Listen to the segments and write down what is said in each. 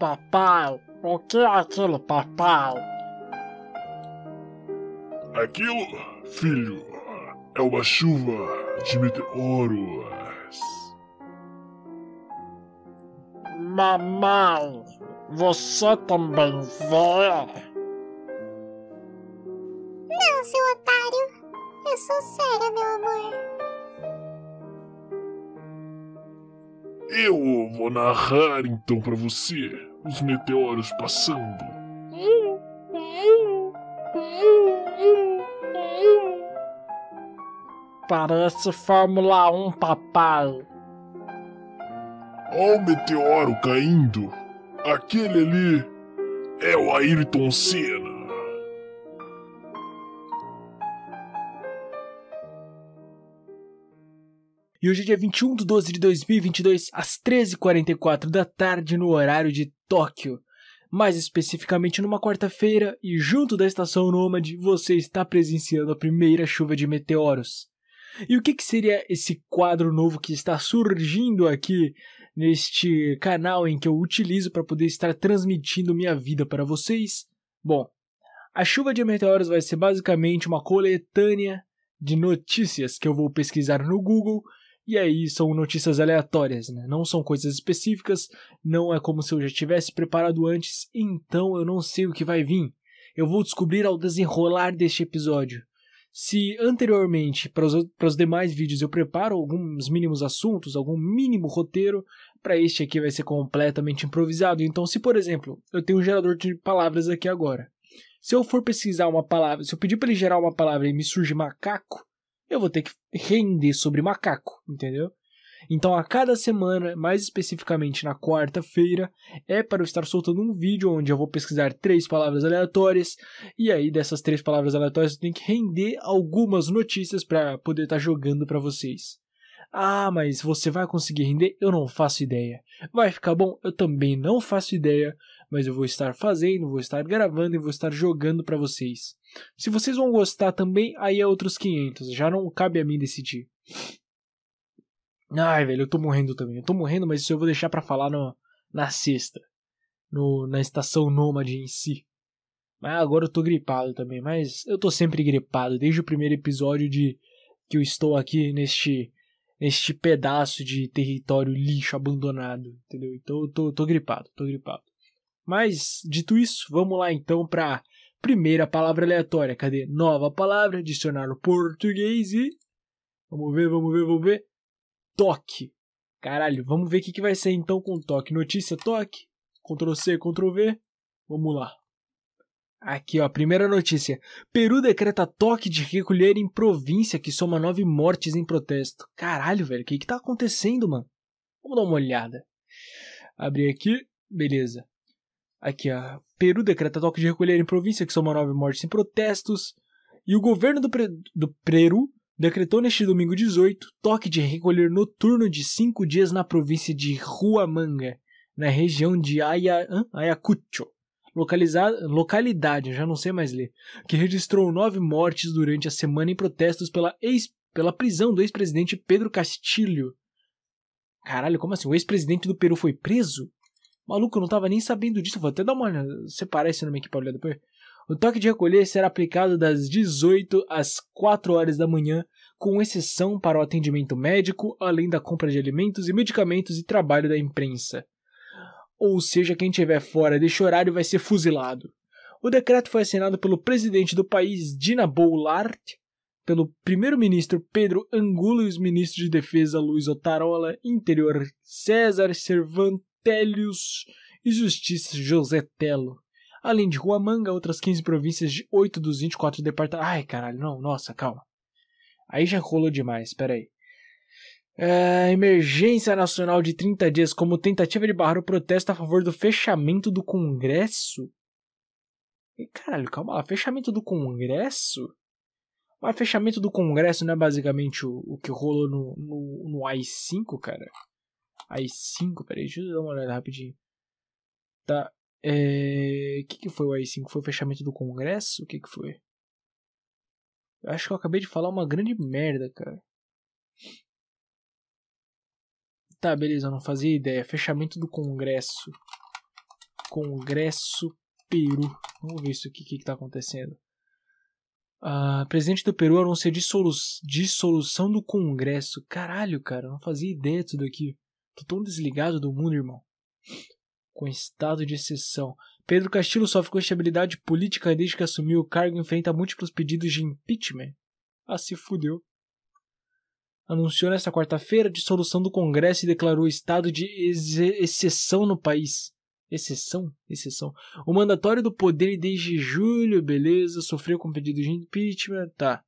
Papai, o que é aquilo, papai? Aquilo, filho, é uma chuva de meteoros. Mamãe, você também vê? Não, seu otário. Eu sou séria, meu amor. Eu vou narrar então para você os meteoros passando. Parece Fórmula 1, papai. Olha o meteoro caindo. Aquele ali é o Ayrton Senna. E hoje, é dia 21 de 12 de 2022, às 13h44 da tarde, no horário de Tóquio. Mais especificamente numa quarta-feira, e junto da estação Nômade, você está presenciando a primeira chuva de meteoros. E o que, que seria esse quadro novo que está surgindo aqui neste canal em que eu utilizo para poder estar transmitindo minha vida para vocês? Bom, a chuva de meteoros vai ser basicamente uma coletânea de notícias que eu vou pesquisar no Google e aí são notícias aleatórias, né? Não são coisas específicas, não é como se eu já tivesse preparado antes, então eu não sei o que vai vir. Eu vou descobrir ao desenrolar deste episódio. Se anteriormente, para os, para os demais vídeos, eu preparo alguns mínimos assuntos, algum mínimo roteiro, para este aqui vai ser completamente improvisado. Então, se por exemplo, eu tenho um gerador de palavras aqui agora. Se eu for pesquisar uma palavra, se eu pedir para ele gerar uma palavra e me surge macaco, eu vou ter que render sobre macaco, entendeu? Então, a cada semana, mais especificamente na quarta-feira, é para eu estar soltando um vídeo onde eu vou pesquisar três palavras aleatórias, e aí dessas três palavras aleatórias eu tenho que render algumas notícias para poder estar tá jogando para vocês. Ah, mas você vai conseguir render? Eu não faço ideia. Vai ficar bom? Eu também não faço ideia, mas eu vou estar fazendo, vou estar gravando e vou estar jogando para vocês. Se vocês vão gostar também, aí é outros 500. Já não cabe a mim decidir. Ai, velho, eu tô morrendo também. Eu tô morrendo, mas isso eu vou deixar para falar no, na sexta. No, na estação nômade em si. Mas agora eu tô gripado também. Mas eu tô sempre gripado. Desde o primeiro episódio de que eu estou aqui neste neste pedaço de território lixo abandonado, entendeu? Então eu tô, tô gripado, tô gripado. Mas, dito isso, vamos lá então pra Primeira palavra aleatória, cadê? Nova palavra, dicionário português e. Vamos ver, vamos ver, vamos ver. Toque. Caralho, vamos ver o que, que vai ser então com toque. Notícia toque. Ctrl C, Ctrl V. Vamos lá. Aqui, ó, primeira notícia. Peru decreta toque de recolher em província que soma nove mortes em protesto. Caralho, velho, o que que tá acontecendo, mano? Vamos dar uma olhada. Abrir aqui, beleza. Aqui, ó. Peru decreta toque de recolher em província que soma nove mortes em protestos. E o governo do, Pre... do Peru decretou neste domingo 18 toque de recolher noturno de cinco dias na província de Huamanga, na região de Aya... Ayacucho, localizada... localidade, já não sei mais ler, que registrou nove mortes durante a semana em protestos pela, ex... pela prisão do ex-presidente Pedro Castilho. Caralho, como assim? O ex-presidente do Peru foi preso? Maluco, eu não tava nem sabendo disso. Vou até dar uma olhada, separar esse nome aqui olhar depois. O toque de recolher será aplicado das 18 às 4 horas da manhã, com exceção para o atendimento médico, além da compra de alimentos e medicamentos e trabalho da imprensa. Ou seja, quem estiver fora deste horário vai ser fuzilado. O decreto foi assinado pelo presidente do país, Dina Boulart, pelo primeiro-ministro Pedro Angulo e os ministros de Defesa Luiz Otarola, Interior César Servan Telius e Justiça José Telo. Além de Huamanga, outras 15 províncias de 8 dos 24 departamentos. Ai, caralho, não, nossa, calma. Aí já rolou demais, peraí. É, emergência nacional de 30 dias como tentativa de barrar o protesto a favor do fechamento do Congresso? E caralho, calma lá, fechamento do Congresso? Mas fechamento do Congresso não é basicamente o, o que rolou no, no, no AI-5, cara? i5, peraí, deixa eu dar uma olhada rapidinho. Tá, é... O que, que foi o i5? Foi o fechamento do congresso? O que que foi? Eu acho que eu acabei de falar uma grande merda, cara. Tá, beleza, eu não fazia ideia. Fechamento do congresso. Congresso Peru. Vamos ver isso aqui, o que que tá acontecendo. Uh, presidente do Peru anuncia dissolu dissolução do Congresso. Caralho, cara, não fazia ideia disso daqui. Tô tão desligado do mundo, irmão. Com estado de exceção. Pedro Castillo sofre com estabilidade política desde que assumiu o cargo e enfrenta múltiplos pedidos de impeachment. Ah, se fudeu. Anunciou nesta quarta-feira a dissolução do Congresso e declarou estado de ex exceção no país. Exceção? Exceção. O mandatório do poder desde julho, beleza, sofreu com pedido de impeachment, tá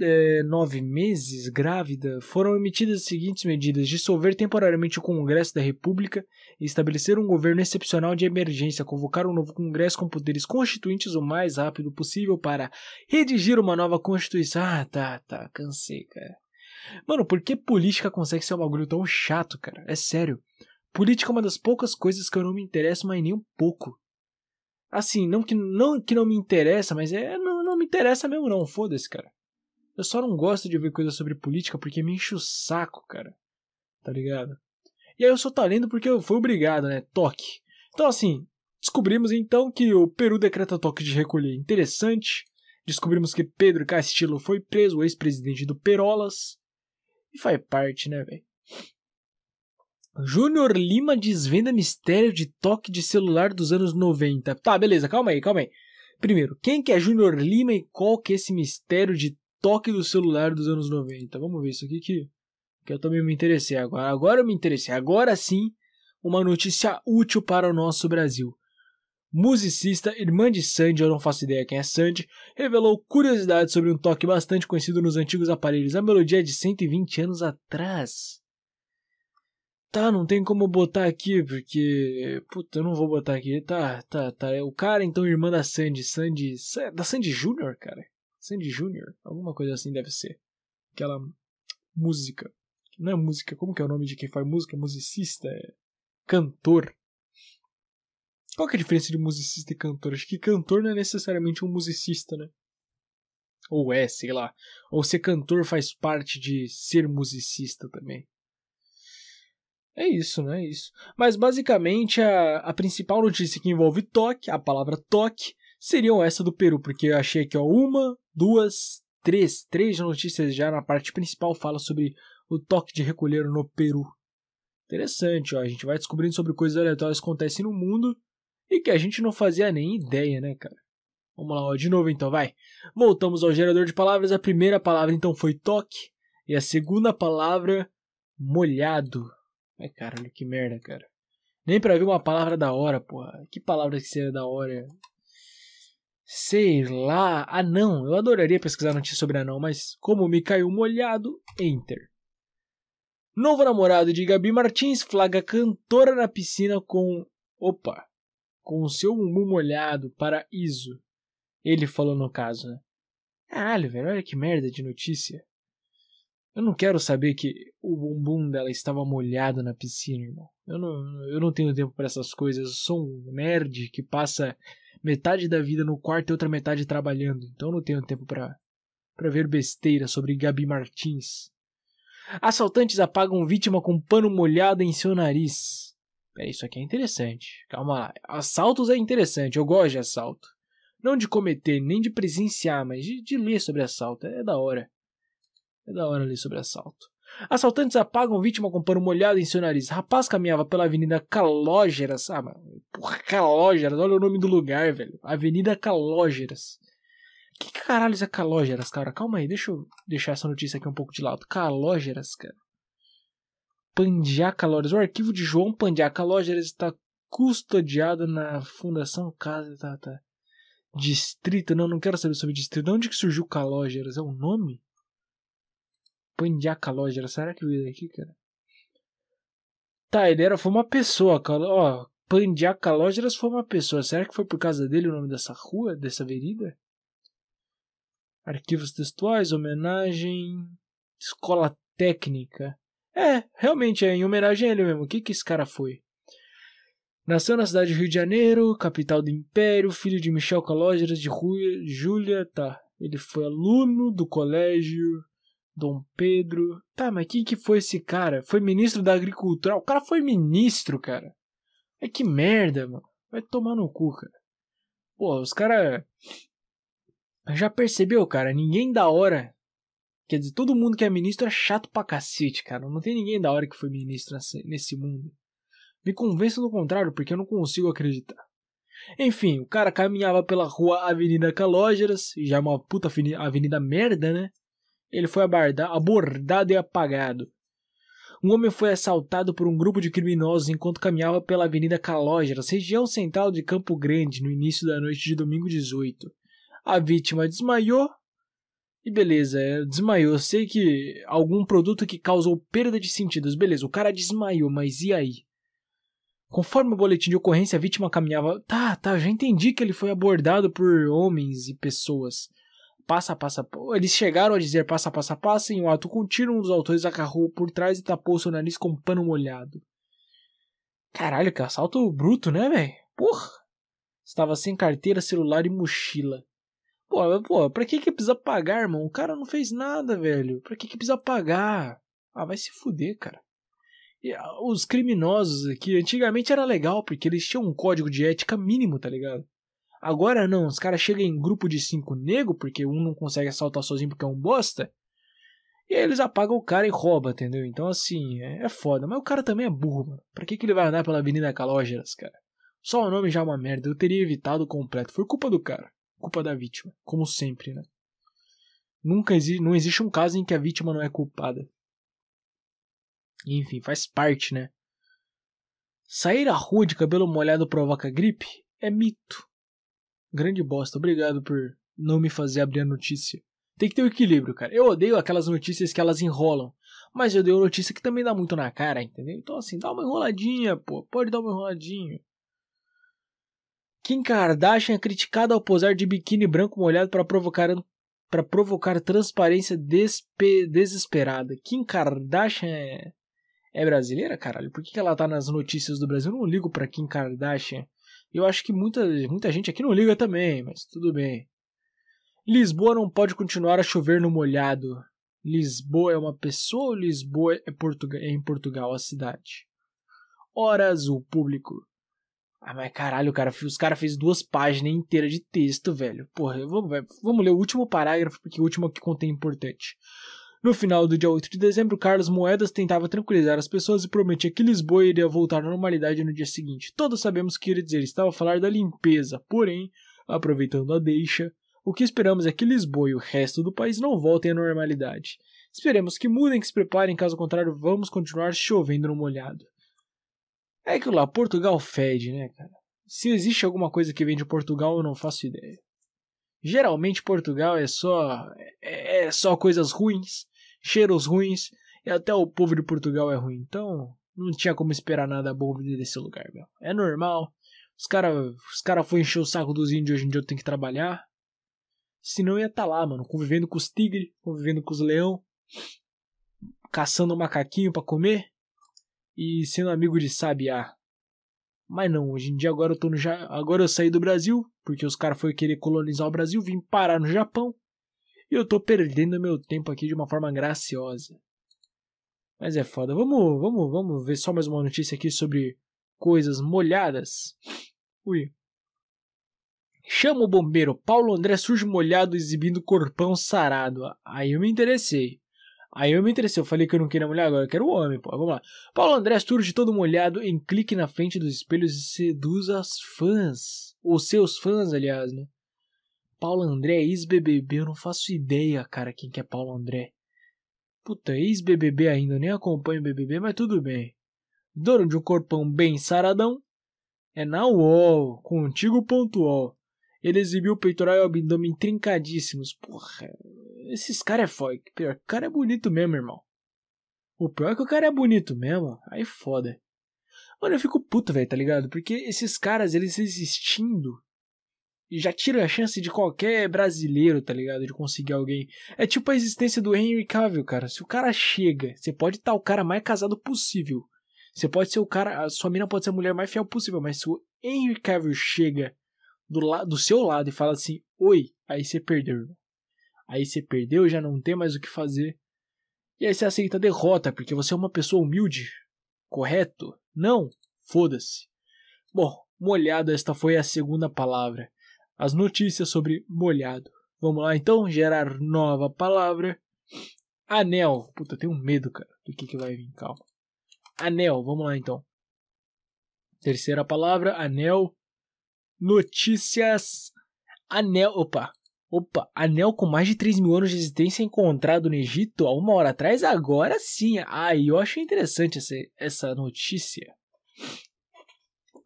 é, nove meses grávida, foram emitidas as seguintes medidas: dissolver temporariamente o Congresso da República e estabelecer um governo excepcional de emergência, convocar um novo Congresso com poderes constituintes o mais rápido possível para redigir uma nova Constituição. Ah, tá, tá, cansei, cara. Mano, por que política consegue ser um bagulho tão chato, cara? É sério. Política é uma das poucas coisas que eu não me interesso, mais nem um pouco. Assim, não que não, que não me interessa, mas é, não, não me interessa mesmo, não. Foda-se, cara. Eu só não gosto de ver coisa sobre política porque me enche o saco, cara. Tá ligado? E aí eu só tá lendo porque eu fui obrigado, né? Toque. Então, assim, descobrimos então que o Peru decreta toque de recolher. Interessante. Descobrimos que Pedro Castillo foi preso, o ex-presidente do Perolas. E faz parte, né, velho? Júnior Lima desvenda mistério de toque de celular dos anos 90. Tá, beleza, calma aí, calma aí. Primeiro, quem que é Júnior Lima e qual que é esse mistério de toque do celular dos anos 90. Vamos ver isso aqui que, que eu também me interessei agora. Agora eu me interessei. Agora sim, uma notícia útil para o nosso Brasil. Musicista, irmã de Sandy, eu não faço ideia quem é Sandy, revelou curiosidade sobre um toque bastante conhecido nos antigos aparelhos. A melodia é de 120 anos atrás. Tá, não tem como botar aqui, porque. Puta, eu não vou botar aqui. Tá, tá, tá. O cara, então, irmã da Sandy, Sandy. Da Sandy Júnior, cara? Sandy Jr., alguma coisa assim deve ser. Aquela música. Não é música, como que é o nome de quem faz música? Musicista? É cantor? Qual que é a diferença de musicista e cantor? Acho que cantor não é necessariamente um musicista, né? Ou é, sei lá. Ou ser cantor faz parte de ser musicista também. É isso, né? É isso. Mas basicamente a, a principal notícia que envolve toque, a palavra toque, seriam essa do Peru, porque eu achei que ó, uma, duas, três, três notícias já na parte principal fala sobre o toque de recolher no Peru. Interessante, ó, a gente vai descobrindo sobre coisas aleatórias que acontecem no mundo e que a gente não fazia nem ideia, né, cara? Vamos lá, ó, de novo então, vai. Voltamos ao gerador de palavras. A primeira palavra então foi toque e a segunda palavra molhado. Ai, caralho, que merda, cara. Nem pra ver uma palavra da hora, porra. Que palavra que seria da hora? Sei lá, anão. Ah, eu adoraria pesquisar notícias sobre anão, mas como me caiu molhado, enter. Novo namorado de Gabi Martins flaga cantora na piscina com. Opa! Com o seu bumbum molhado para Iso. Ele falou no caso, né? Caralho, velho, olha que merda de notícia. Eu não quero saber que o bumbum dela estava molhado na piscina, irmão. Eu não, eu não tenho tempo para essas coisas. Eu sou um nerd que passa metade da vida no quarto e outra metade trabalhando, então não tenho tempo para para ver besteira sobre Gabi Martins. Assaltantes apagam vítima com pano molhado em seu nariz. Peraí, é, isso aqui é interessante. Calma lá. Assaltos é interessante, eu gosto de assalto. Não de cometer, nem de presenciar, mas de, de ler sobre assalto. É da hora. É da hora ler sobre assalto. Assaltantes apagam vítima com pano molhado em seu nariz. Rapaz caminhava pela Avenida Calógeras. Ah, mano. Porra, Calógeras. Olha o nome do lugar, velho. Avenida Calógeras. Que caralho é Calógeras, cara? Calma aí, deixa eu deixar essa notícia aqui um pouco de lado. Calógeras, cara. Pandiá Calógeras. O arquivo de João Pandiá Calógeras está custodiado na Fundação Casa. Tá, tá. Distrito. Não, não quero saber sobre distrito. De onde que surgiu Calógeras? É o um nome? Pandiar Calogero, será que veio daqui, cara? Tá, ele era, foi uma pessoa, cara. ó, Pandiar Lógeras foi uma pessoa, será que foi por causa dele o nome dessa rua, dessa avenida? Arquivos textuais, homenagem, escola técnica. É, realmente é em homenagem a ele mesmo. O que que esse cara foi? Nasceu na cidade do Rio de Janeiro, capital do Império, filho de Michel Calógeras de Rua Júlia, tá. Ele foi aluno do colégio Dom Pedro. Tá, mas quem que foi esse cara? Foi ministro da Agricultura. O cara foi ministro, cara. É que merda, mano. Vai tomar no cu, cara. Pô, os caras. Já percebeu, cara? Ninguém da hora. Quer dizer, todo mundo que é ministro é chato pra cacete, cara. Não tem ninguém da hora que foi ministro nesse mundo. Me convença do contrário, porque eu não consigo acreditar. Enfim, o cara caminhava pela rua Avenida Calógeras, já é uma puta avenida merda, né? ele foi abordado e apagado. Um homem foi assaltado por um grupo de criminosos enquanto caminhava pela Avenida Calógeras, região central de Campo Grande, no início da noite de domingo 18. A vítima desmaiou. E beleza, é, desmaiou. Eu sei que algum produto que causou perda de sentidos. Beleza, o cara desmaiou, mas e aí? Conforme o boletim de ocorrência, a vítima caminhava. Tá, tá, já entendi que ele foi abordado por homens e pessoas passa, passa. Eles chegaram a dizer passa, passa, passa. Em um ato contínuo, um dos autores agarrou por trás e tapou seu nariz com um pano molhado. Caralho, que assalto bruto, né, velho? Porra! Estava sem carteira, celular e mochila. Pô, pô, pra que que precisa pagar, irmão? O cara não fez nada, velho. Pra que que precisa pagar? Ah, vai se fuder, cara. E, ah, os criminosos aqui, antigamente era legal, porque eles tinham um código de ética mínimo, tá ligado? Agora não, os caras chegam em grupo de cinco nego, porque um não consegue assaltar sozinho porque é um bosta. E aí eles apagam o cara e roubam, entendeu? Então assim, é, é, foda. Mas o cara também é burro, mano. Pra que, que ele vai andar pela Avenida Calógeras, cara? Só o nome já é uma merda. Eu teria evitado completo. Foi culpa do cara. Culpa da vítima. Como sempre, né? Nunca exi não existe um caso em que a vítima não é culpada. Enfim, faz parte, né? Sair à rua de cabelo molhado provoca gripe? É mito grande bosta. Obrigado por não me fazer abrir a notícia. Tem que ter um equilíbrio, cara. Eu odeio aquelas notícias que elas enrolam. Mas eu odeio notícia que também dá muito na cara, entendeu? Então, assim, dá uma enroladinha, pô. Pode dar uma enroladinha. Kim Kardashian é criticada ao posar de biquíni branco molhado para provocar para provocar transparência desesperada. Kim Kardashian é, é brasileira, caralho? Por que, que ela tá nas notícias do Brasil? Eu não ligo para Kim Kardashian eu acho que muita, muita gente aqui não liga também, mas tudo bem. Lisboa não pode continuar a chover no molhado. Lisboa é uma pessoa ou Lisboa é, Portuga é em Portugal a cidade? Horas o público. Ah, mas caralho, cara, os caras fez duas páginas inteiras de texto, velho. Porra, vamos ler o último parágrafo, porque o último é que contém é importante. No final do dia 8 de dezembro, Carlos Moedas tentava tranquilizar as pessoas e prometia que Lisboa iria voltar à normalidade no dia seguinte. Todos sabemos o que ele dizer estava a falar da limpeza, porém, aproveitando a deixa, o que esperamos é que Lisboa e o resto do país não voltem à normalidade. Esperemos que mudem, que se preparem, caso contrário, vamos continuar chovendo no molhado. É que lá, Portugal fede, né, cara? Se existe alguma coisa que vem de Portugal, eu não faço ideia. Geralmente Portugal é só é, é, só coisas ruins, cheiros ruins, e até o povo de Portugal é ruim. Então, não tinha como esperar nada bom desse lugar, meu. É normal. Os caras os cara foram encher o saco dos índios hoje em dia eu tenho que trabalhar. Senão ia estar tá lá, mano, convivendo com os tigres, convivendo com os leão, caçando macaquinho para comer e sendo amigo de sabiá. Mas não, hoje em dia agora eu tô no agora eu saí do Brasil, porque os caras foram querer colonizar o Brasil, vim parar no Japão. E eu tô perdendo meu tempo aqui de uma forma graciosa. Mas é foda. Vamos, vamos, vamos ver só mais uma notícia aqui sobre coisas molhadas. Ui. Chama o bombeiro. Paulo André surge molhado exibindo corpão sarado. Aí eu me interessei. Aí eu me interessei, eu falei que eu não queria mulher, agora eu quero homem, pô. Vamos lá. Paulo André surge todo molhado em clique na frente dos espelhos e seduz as fãs. Os seus fãs, aliás, né? Paulo André, ex-BBB, eu não faço ideia, cara, quem que é Paulo André. Puta, ex-BBB ainda, eu nem acompanho o BBB, mas tudo bem. Dono de um corpão bem saradão, é na UOL, pontual. Ele exibiu o peitoral e o abdômen trincadíssimos. Porra, esses caras é foda. Pior que o cara é bonito mesmo, irmão. O pior é que o cara é bonito mesmo. Aí foda. Mano, eu fico puto, velho, tá ligado? Porque esses caras, eles existindo, já tiram a chance de qualquer brasileiro, tá ligado? De conseguir alguém. É tipo a existência do Henry Cavill, cara. Se o cara chega, você pode estar tá o cara mais casado possível. Você pode ser o cara. A sua mina pode ser a mulher mais fiel possível, mas se o Henry Cavill chega do, la, do seu lado e fala assim: Oi, aí você perdeu, Aí você perdeu, já não tem mais o que fazer. E aí você aceita a derrota, porque você é uma pessoa humilde correto? Não? Foda-se. Bom, molhado, esta foi a segunda palavra. As notícias sobre molhado. Vamos lá então, gerar nova palavra. Anel. Puta, eu tenho medo, cara, do que, que vai vir, calma. Anel, vamos lá então. Terceira palavra, anel. Notícias. Anel. Opa, Opa, anel com mais de 3 mil anos de existência encontrado no Egito há uma hora atrás? Agora sim! Ah, eu achei interessante essa, essa notícia.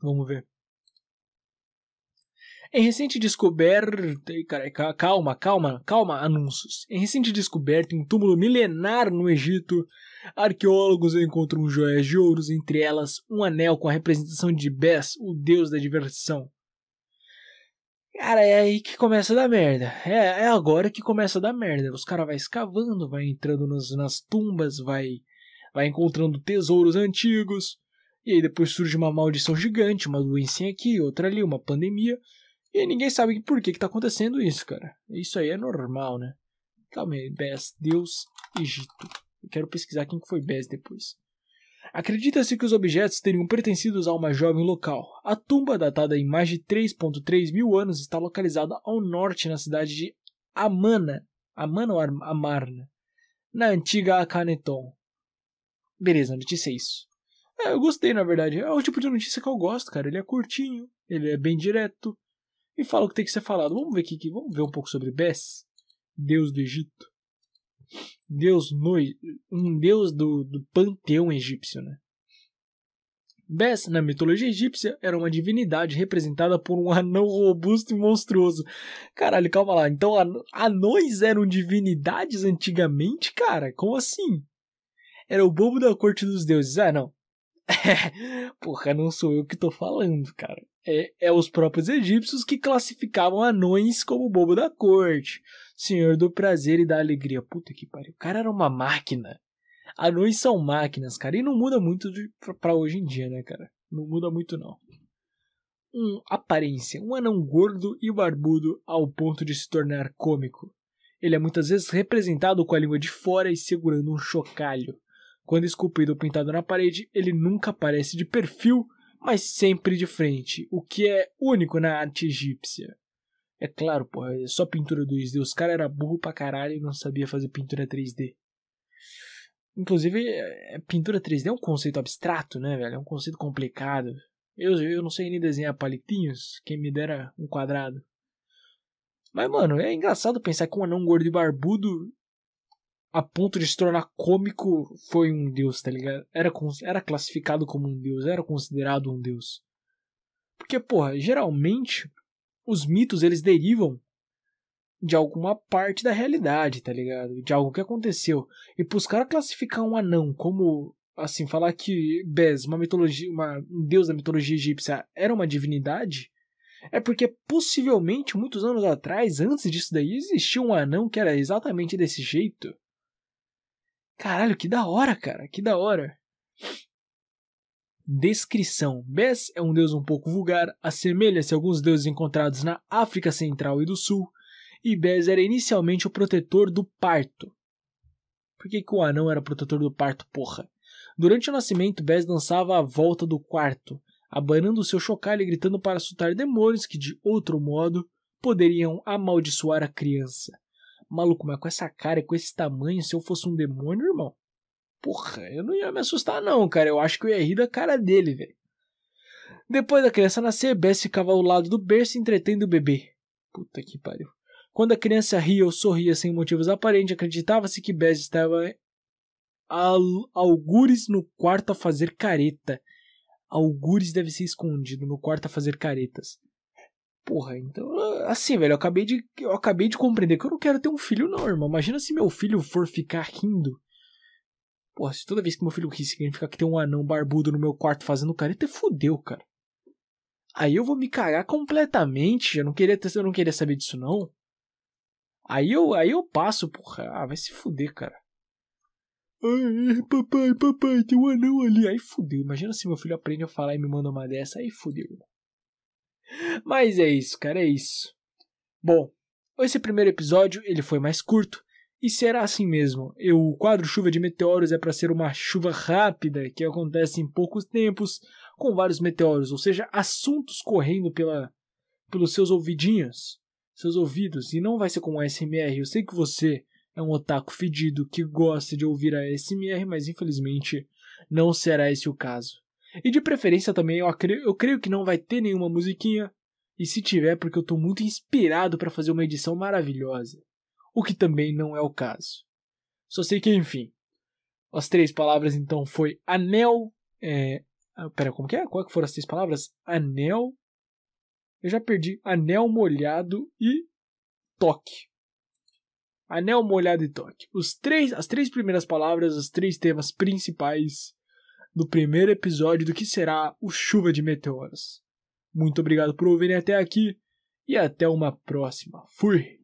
Vamos ver. Em recente descoberta. Calma, calma, calma, anúncios. Em recente descoberta em um túmulo milenar no Egito, arqueólogos encontram joias de ouros, entre elas um anel com a representação de Bes, o deus da diversão. Cara, é aí que começa a dar merda. É, é agora que começa a dar merda. Os caras vai escavando, vai entrando nas, nas tumbas, vai vai encontrando tesouros antigos. E aí depois surge uma maldição gigante, uma doença aqui, outra ali, uma pandemia. E ninguém sabe por que, que tá acontecendo isso, cara. Isso aí é normal, né? Calma aí, Bess, Deus, Egito. Eu quero pesquisar quem que foi Bess depois. Acredita-se que os objetos teriam pertencido a uma jovem local. A tumba, datada em mais de 3,3 mil anos, está localizada ao norte na cidade de Amana, Amana ou Amarna, na antiga Akaneton. Beleza, a notícia é isso. É, eu gostei, na verdade. É o tipo de notícia que eu gosto, cara. Ele é curtinho, ele é bem direto e fala o que tem que ser falado. Vamos ver aqui, vamos ver um pouco sobre Bess, deus do Egito deus Noi, um deus do, do panteão egípcio. Né? Bes, na mitologia egípcia, era uma divinidade representada por um anão robusto e monstruoso. Caralho, calma lá. Então, anões eram divinidades antigamente, cara? Como assim? Era o bobo da corte dos deuses. Ah, não. Porra, não sou eu que tô falando, cara. É, é os próprios egípcios que classificavam anões como bobo da corte. Senhor do prazer e da alegria. Puta que pariu. O cara era uma máquina. Anões são máquinas, cara. E não muda muito de, pra, pra hoje em dia, né, cara? Não muda muito, não. Um, aparência. Um anão gordo e barbudo ao ponto de se tornar cômico. Ele é muitas vezes representado com a língua de fora e segurando um chocalho. Quando esculpido ou pintado na parede, ele nunca aparece de perfil, mas sempre de frente, o que é único na arte egípcia. É claro, porra, é só pintura 2D. Os caras eram burro pra caralho e não sabia fazer pintura 3D. Inclusive, é, pintura 3D é um conceito abstrato, né, velho? É um conceito complicado. Eu, eu não sei nem desenhar palitinhos, quem me dera um quadrado. Mas, mano, é engraçado pensar que um anão gordo e barbudo, a ponto de se tornar cômico, foi um deus, tá ligado? Era, era classificado como um deus, era considerado um deus. Porque, porra, geralmente, os mitos eles derivam de alguma parte da realidade, tá ligado? De algo que aconteceu. E pros caras classificar um anão como, assim, falar que Bez, uma mitologia, uma, um deus da mitologia egípcia, era uma divindade, é porque possivelmente muitos anos atrás, antes disso daí, existia um anão que era exatamente desse jeito. Caralho, que da hora, cara, que da hora descrição. Bes é um deus um pouco vulgar, assemelha-se a alguns deuses encontrados na África Central e do Sul, e Bes era inicialmente o protetor do parto. Por que, que o anão era protetor do parto, porra? Durante o nascimento, Bes dançava à volta do quarto, abanando seu chocalho e gritando para assustar demônios que, de outro modo, poderiam amaldiçoar a criança. Maluco, mas com essa cara e com esse tamanho, se eu fosse um demônio, irmão, Porra, eu não ia me assustar, não, cara. Eu acho que eu ia rir da cara dele, velho. Depois da criança nascer, Bess ficava ao lado do berço entretendo o bebê. Puta que pariu. Quando a criança ria ou sorria sem motivos aparentes, acreditava-se que Bess estava algures no quarto a fazer careta. Algures deve ser escondido no quarto a fazer caretas. Porra, então, assim, velho, eu acabei de eu acabei de compreender que eu não quero ter um filho não, irmão. Imagina se meu filho for ficar rindo Porra, se toda vez que meu filho ri significa que tem um anão barbudo no meu quarto fazendo careta, fudeu, cara. Aí eu vou me cagar completamente. Eu não queria, eu não queria saber disso, não. Aí eu, aí eu passo, porra. Ah, vai se fuder, cara. Ai, papai, papai, tem um anão ali. Aí fudeu. Imagina se meu filho aprende a falar e me manda uma dessa. Aí fudeu. Mas é isso, cara, é isso. Bom, esse primeiro episódio ele foi mais curto. E será assim mesmo? E o quadro Chuva de Meteoros é para ser uma chuva rápida que acontece em poucos tempos, com vários meteoros, ou seja, assuntos correndo pela, pelos seus ouvidinhos, seus ouvidos, e não vai ser como a SMR. Eu sei que você é um otaku fedido que gosta de ouvir a SMR, mas infelizmente não será esse o caso. E de preferência também, eu creio, eu creio que não vai ter nenhuma musiquinha, e se tiver, porque eu estou muito inspirado para fazer uma edição maravilhosa o que também não é o caso. Só sei que, enfim, as três palavras então foi anel. É, ah, pera, como que é? Qual é que foram as três palavras? Anel. Eu já perdi. Anel molhado e toque. Anel molhado e toque. Os três, as três primeiras palavras, os três temas principais do primeiro episódio do que será o Chuva de Meteoros. Muito obrigado por ouvirem até aqui e até uma próxima. Fui!